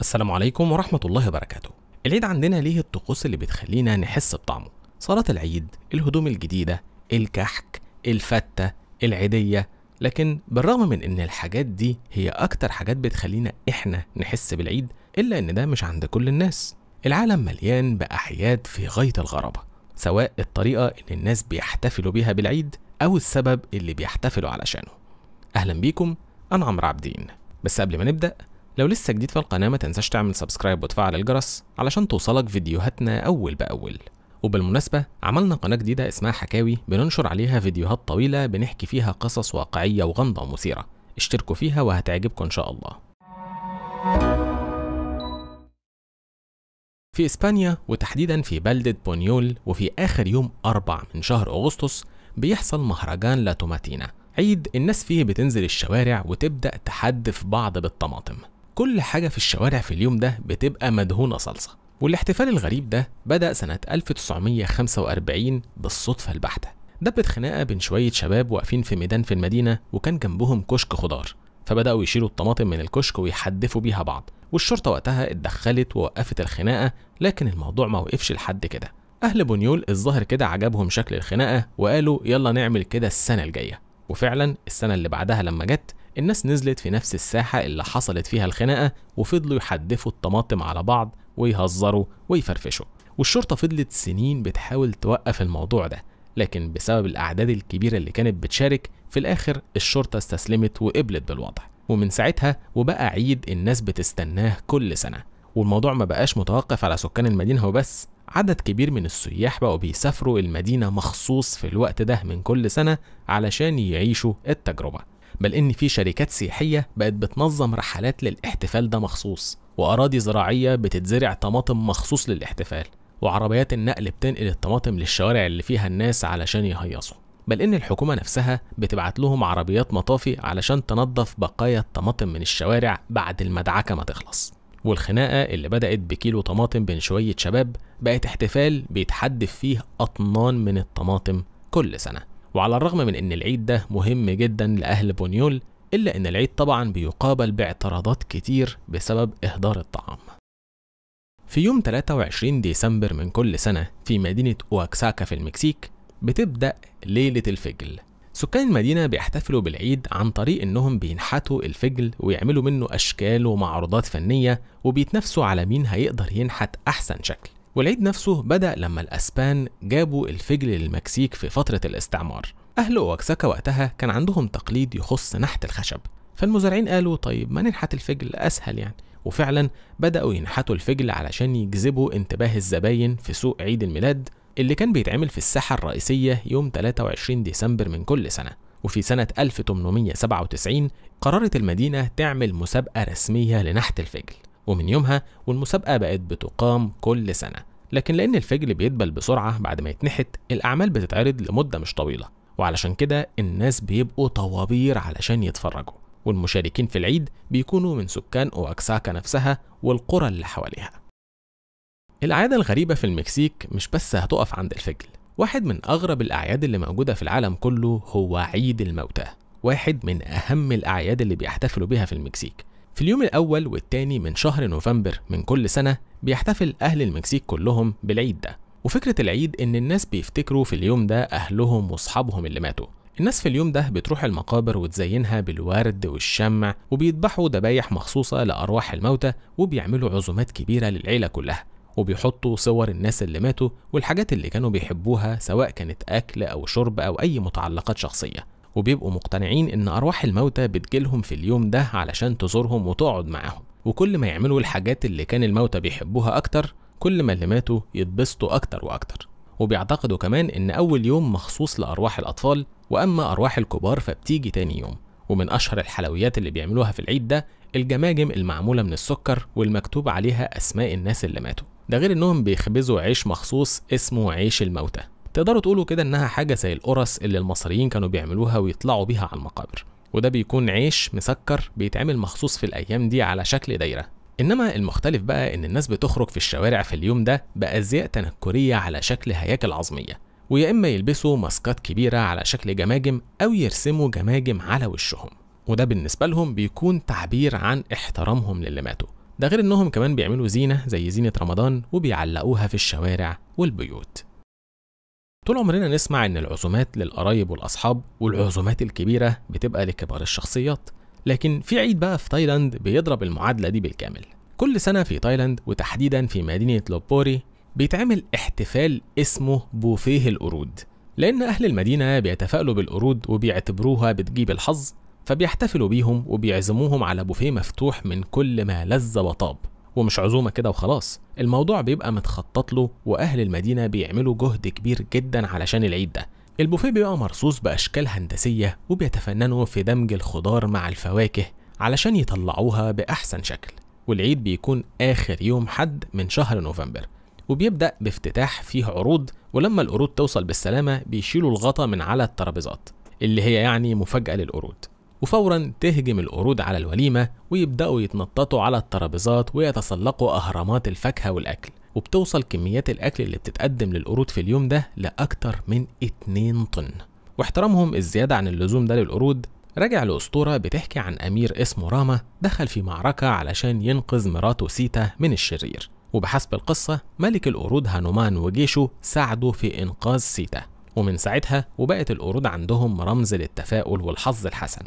السلام عليكم ورحمة الله وبركاته العيد عندنا ليه الطقوس اللي بتخلينا نحس بطعمه صلاة العيد الهدوم الجديدة الكحك الفتة العيدية لكن بالرغم من ان الحاجات دي هي اكتر حاجات بتخلينا احنا نحس بالعيد الا ان ده مش عند كل الناس العالم مليان بأحياد في غاية الغرابة سواء الطريقة اللي الناس بيحتفلوا بيها بالعيد أو السبب اللي بيحتفلوا علشانه أهلا بيكم أنا عمرو عابدين بس قبل ما نبدأ لو لسه جديد في القناة ما تنساش تعمل سبسكرايب وتفعل الجرس علشان توصلك فيديوهاتنا أول بأول وبالمناسبة عملنا قناة جديدة اسمها حكاوي بننشر عليها فيديوهات طويلة بنحكي فيها قصص واقعية وغامضة ومثيرة اشتركوا فيها وهتعجبكم إن شاء الله في إسبانيا وتحديدا في بلدة بونيول وفي آخر يوم أربع من شهر أغسطس بيحصل مهرجان لاتوماتينا عيد الناس فيه بتنزل الشوارع وتبدأ تحدف بعض بالطماطم كل حاجة في الشوارع في اليوم ده بتبقى مدهونة صلصة والاحتفال الغريب ده بدأ سنة 1945 بالصدفة البحتة دبت خناقة بين شوية شباب واقفين في ميدان في المدينة وكان جنبهم كشك خضار فبدأوا يشيلوا الطماطم من الكشك ويحدفوا بيها بعض والشرطة وقتها اتدخلت ووقفت الخناقة لكن الموضوع ما وقفش لحد كده أهل بنيول الظاهر كده عجبهم شكل الخناقة وقالوا يلا نعمل كده السنة الجاية وفعلا السنة اللي بعدها لما جت الناس نزلت في نفس الساحة اللي حصلت فيها الخناقة وفضلوا يحدفوا الطماطم على بعض ويهزروا ويفرفشوا والشرطة فضلت سنين بتحاول توقف الموضوع ده لكن بسبب الأعداد الكبيرة اللي كانت بتشارك في الآخر الشرطة استسلمت وقبلت بالوضع ومن ساعتها وبقى عيد الناس بتستناه كل سنة والموضوع ما بقاش متوقف على سكان المدينة وبس عدد كبير من السياح بقوا بيسافروا المدينة مخصوص في الوقت ده من كل سنة علشان يعيشوا التجربة بل إن في شركات سياحية بقت بتنظم رحلات للاحتفال ده مخصوص وأراضي زراعية بتتزرع طماطم مخصوص للاحتفال وعربيات النقل بتنقل الطماطم للشوارع اللي فيها الناس علشان يهيصوا بل إن الحكومة نفسها بتبعت لهم عربيات مطافي علشان تنظف بقايا الطماطم من الشوارع بعد المدعكة ما تخلص والخناقة اللي بدأت بكيلو طماطم بين شوية شباب بقت احتفال بيتحدف فيه أطنان من الطماطم كل سنة وعلى الرغم من أن العيد ده مهم جدا لأهل بونيول إلا أن العيد طبعا بيقابل باعتراضات كتير بسبب إهدار الطعام في يوم 23 ديسمبر من كل سنة في مدينة أواكساكا في المكسيك بتبدأ ليلة الفجل سكان المدينة بيحتفلوا بالعيد عن طريق إنهم بينحتوا الفجل ويعملوا منه أشكال ومعروضات فنية وبيتنافسوا على مين هيقدر ينحت أحسن شكل والعيد نفسه بدأ لما الأسبان جابوا الفجل للمكسيك في فترة الاستعمار أهل أوكساكا وقتها كان عندهم تقليد يخص نحت الخشب فالمزارعين قالوا طيب ما ننحت الفجل أسهل يعني وفعلا بدأوا ينحتوا الفجل علشان يجذبوا انتباه الزباين في سوق عيد الميلاد اللي كان بيتعمل في الساحة الرئيسية يوم 23 ديسمبر من كل سنة وفي سنة 1897 قررت المدينة تعمل مسابقة رسمية لنحت الفجل ومن يومها والمسابقة بقت بتقام كل سنة لكن لأن الفجل بيدبل بسرعة بعد ما يتنحت الأعمال بتتعرض لمدة مش طويلة وعلشان كده الناس بيبقوا طوابير علشان يتفرجوا والمشاركين في العيد بيكونوا من سكان أوكساكا نفسها والقرى اللي حواليها العادة الغريبة في المكسيك مش بس هتقف عند الفجل واحد من أغرب الأعياد اللي موجودة في العالم كله هو عيد الموتى واحد من أهم الأعياد اللي بيحتفلوا بها في المكسيك في اليوم الأول والتاني من شهر نوفمبر من كل سنة بيحتفل أهل المكسيك كلهم بالعيد ده وفكرة العيد إن الناس بيفتكروا في اليوم ده أهلهم وأصحابهم اللي ماتوا الناس في اليوم ده بتروح المقابر وتزينها بالورد والشمع وبيذبحوا ذبايح مخصوصة لأرواح الموتى وبيعملوا عزومات كبيرة للعيلة كلها وبيحطوا صور الناس اللي ماتوا والحاجات اللي كانوا بيحبوها سواء كانت أكل أو شرب أو أي متعلقات شخصية وبيبقوا مقتنعين إن أرواح الموتى بتجيلهم في اليوم ده علشان تزورهم وتقعد معاهم وكل ما يعملوا الحاجات اللي كان الموتى بيحبوها أكتر كل ما اللي ماتوا يتبسطوا أكتر وأكتر وبيعتقدوا كمان إن أول يوم مخصوص لأرواح الأطفال وأما أرواح الكبار فبتيجي تاني يوم ومن أشهر الحلويات اللي بيعملوها في العيد ده الجماجم المعمولة من السكر والمكتوب عليها أسماء الناس اللي ماتوا ده غير إنهم بيخبزوا عيش مخصوص اسمه عيش الموتى تقدروا تقولوا كده انها حاجه زي القرص اللي المصريين كانوا بيعملوها ويطلعوا بيها على المقابر وده بيكون عيش مسكر بيتعمل مخصوص في الايام دي على شكل دايره انما المختلف بقى ان الناس بتخرج في الشوارع في اليوم ده بازياء تنكريه على شكل هياكل عظميه ويا اما يلبسوا ماسكات كبيره على شكل جماجم او يرسموا جماجم على وشهم وده بالنسبه لهم بيكون تعبير عن احترامهم للي ماتوا ده غير انهم كمان بيعملوا زينه زي زينه رمضان وبيعلقوها في الشوارع والبيوت طول عمرنا نسمع ان العزومات للقرايب والاصحاب والعزومات الكبيره بتبقى لكبار الشخصيات لكن في عيد بقى في تايلاند بيضرب المعادله دي بالكامل كل سنه في تايلاند وتحديدا في مدينه لوبوري بيتعمل احتفال اسمه بوفيه القرود لأن أهل المدينة بيتفائلوا بالقرود وبيعتبروها بتجيب الحظ فبيحتفلوا بيهم وبيعزموهم على بوفيه مفتوح من كل ما لذ وطاب ومش عزومه كده وخلاص الموضوع بيبقى متخطط له واهل المدينه بيعملوا جهد كبير جدا علشان العيد ده البوفيه بيبقى مرصوص باشكال هندسيه وبيتفننوا في دمج الخضار مع الفواكه علشان يطلعوها باحسن شكل والعيد بيكون اخر يوم حد من شهر نوفمبر وبيبدا بافتتاح فيه عروض ولما القرود توصل بالسلامه بيشيلوا الغطا من على الترابيزات اللي هي يعني مفاجاه للقرود وفورا تهجم القرود على الوليمة ويبدأوا يتنططوا على الترابيزات ويتسلقوا أهرامات الفاكهة والأكل وبتوصل كميات الأكل اللي بتتقدم للقرود في اليوم ده لأكتر من 2 طن واحترامهم الزيادة عن اللزوم ده للقرود راجع لأسطورة بتحكي عن أمير اسمه راما دخل في معركة علشان ينقذ مراته سيتا من الشرير وبحسب القصة ملك القرود هانومان وجيشه ساعدوا في إنقاذ سيتا ومن ساعتها وبقت القرود عندهم رمز للتفاؤل والحظ الحسن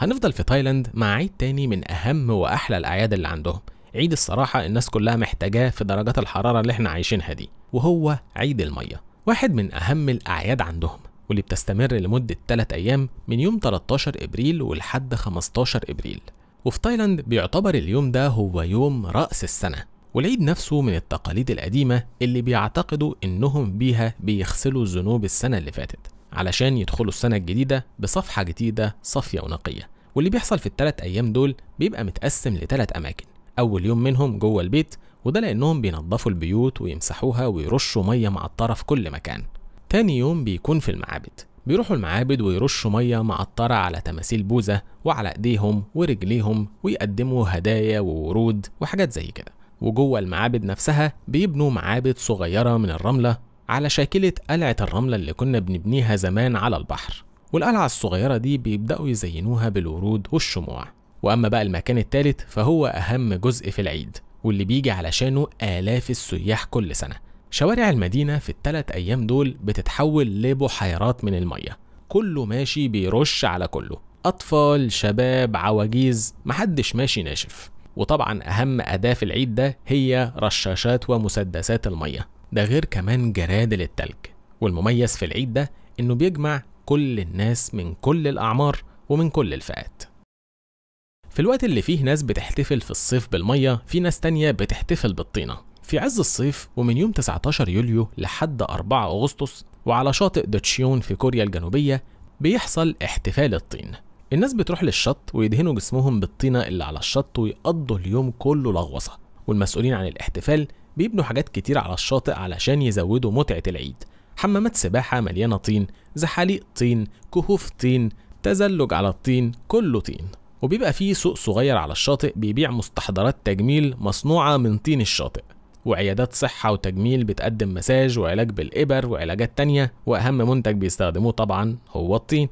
هنفضل في تايلاند مع عيد تاني من أهم وأحلى الأعياد اللي عندهم عيد الصراحة الناس كلها محتاجاه في درجات الحرارة اللي احنا عايشينها دي وهو عيد المية واحد من أهم الأعياد عندهم واللي بتستمر لمدة 3 أيام من يوم 13 إبريل ولحد 15 إبريل وفي تايلاند بيعتبر اليوم ده هو يوم رأس السنة والعيد نفسه من التقاليد القديمة اللي بيعتقدوا إنهم بيها بيغسلوا ذنوب السنة اللي فاتت علشان يدخلوا السنة الجديدة بصفحة جديدة صافية ونقية واللي بيحصل في التلات أيام دول بيبقى متقسم لتلات أماكن أول يوم منهم جوه البيت وده لأنهم بينظفوا البيوت ويمسحوها ويرشوا مية معطرة في كل مكان تاني يوم بيكون في المعابد بيروحوا المعابد ويرشوا مية معطرة على تماثيل بوزة وعلى إيديهم ورجليهم ويقدموا هدايا وورود وحاجات زي كده وجوه المعابد نفسها بيبنوا معابد صغيرة من الرملة على شاكلة قلعة الرملة اللي كنا بنبنيها زمان على البحر والقلعة الصغيرة دي بيبدأوا يزينوها بالورود والشموع وأما بقى المكان الثالث فهو أهم جزء في العيد واللي بيجي علشانه آلاف السياح كل سنة شوارع المدينة في الثلاث أيام دول بتتحول لبحيرات من المية كله ماشي بيرش على كله أطفال شباب عواجيز محدش ماشي ناشف وطبعا أهم أداة في العيد ده هي رشاشات ومسدسات المية ده غير كمان جرادل التلج والمميز في العيد ده إنه بيجمع كل الناس من كل الأعمار ومن كل الفئات في الوقت اللي فيه ناس بتحتفل في الصيف بالمية في ناس تانية بتحتفل بالطينة في عز الصيف ومن يوم 19 يوليو لحد 4 أغسطس وعلى شاطئ دوتشيون في كوريا الجنوبية بيحصل احتفال الطين الناس بتروح للشط ويدهنوا جسمهم بالطينة اللي على الشط ويقضوا اليوم كله لغوصة والمسؤولين عن الاحتفال بيبنوا حاجات كتير على الشاطئ علشان يزودوا متعة العيد حمامات سباحة مليانة طين زحاليق طين كهوف طين تزلج على الطين كله طين وبيبقى فيه سوق صغير على الشاطئ بيبيع مستحضرات تجميل مصنوعة من طين الشاطئ وعيادات صحة وتجميل بتقدم مساج وعلاج بالإبر وعلاجات تانية وأهم منتج بيستخدموه طبعا هو الطين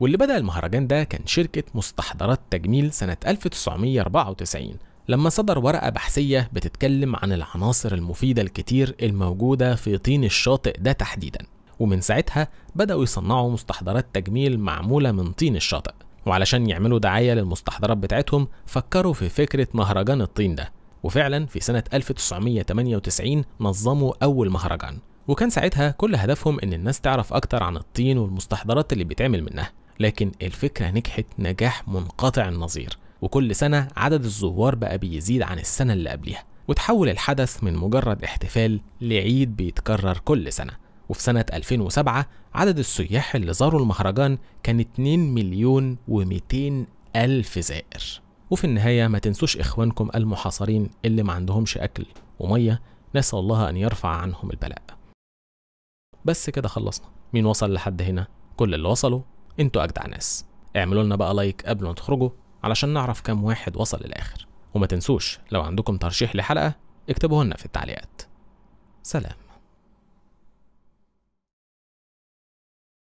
واللي بدأ المهرجان ده كان شركة مستحضرات تجميل سنة 1994 لما صدر ورقة بحثية بتتكلم عن العناصر المفيدة الكتير الموجودة في طين الشاطئ ده تحديدا ومن ساعتها بدأوا يصنعوا مستحضرات تجميل معمولة من طين الشاطئ وعلشان يعملوا دعاية للمستحضرات بتاعتهم فكروا في فكرة مهرجان الطين ده وفعلا في سنة 1998 نظموا أول مهرجان وكان ساعتها كل هدفهم إن الناس تعرف أكتر عن الطين والمستحضرات اللي بيتعمل منها لكن الفكرة نجحت نجاح منقطع النظير وكل سنة عدد الزوار بقى بيزيد عن السنة اللي قبلها وتحول الحدث من مجرد احتفال لعيد بيتكرر كل سنة وفي سنة 2007 عدد السياح اللي زاروا المهرجان كان 2 مليون و200 ألف زائر وفي النهاية ما تنسوش إخوانكم المحاصرين اللي ما عندهمش أكل ومية نسأل الله أن يرفع عنهم البلاء بس كده خلصنا مين وصل لحد هنا كل اللي وصلوا انتوا أجدع ناس اعملوا لنا بقى لايك قبل ما تخرجوا علشان نعرف كام واحد وصل للآخر وما تنسوش لو عندكم ترشيح لحلقة اكتبوه لنا في التعليقات سلام